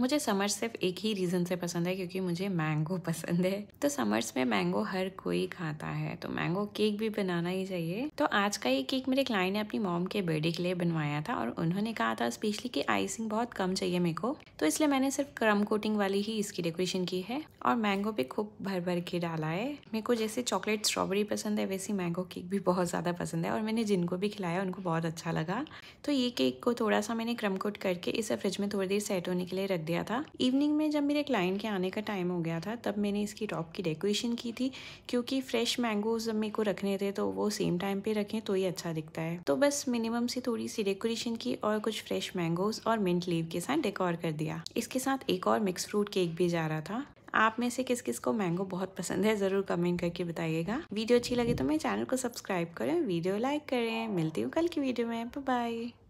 मुझे समर्स सिर्फ एक ही रीज़न से पसंद है क्योंकि मुझे मैंगो पसंद है तो समर्स में मैंगो हर कोई खाता है तो मैंगो केक भी बनाना ही चाहिए तो आज का ये केक मेरे क्लाइंट ने अपनी मॉम के बर्थडे के लिए बनवाया था और उन्होंने कहा था स्पेशली कि आइसिंग बहुत कम चाहिए मेरे को तो इसलिए मैंने सिर्फ क्रम कोटिंग वाली ही इसकी डेकोरेशन की है और मैंगो पे खूब भर भर के डाला है मेरे को जैसे चॉकलेट स्ट्रॉबेरी पसंद है वैसे मैंगो केक भी बहुत ज़्यादा पसंद है और मैंने जिनको भी खिलाया उनको बहुत अच्छा लगा तो ये केक को थोड़ा सा मैंने क्रम कोट करके इसे फ्रिज में थोड़ी देर सेट होने के लिए रख दिया था इवनिंग में जब मेरे क्लाइंट के आने का टाइम हो गया था तब मैंने इसकी टॉप की डेकोरेशन की थी क्योंकि फ्रेश मैंगोज मेरे को रखने थे तो वो सेम टाइम पे रखें तो ही अच्छा दिखता है तो बस मिनिमम से थोड़ी सी डेकोरेशन की और कुछ फ्रेश मैंगोज और मिंट लीव के साथ डेकोर कर दिया इसके साथ एक और मिक्स फ्रूट केक भी जा रहा था आप में से किस किस को मैंगो बहुत पसंद है ज़रूर कमेंट करके बताइएगा वीडियो अच्छी लगी तो मेरे चैनल को सब्सक्राइब करें वीडियो लाइक करें मिलती हूँ कल की वीडियो में बाय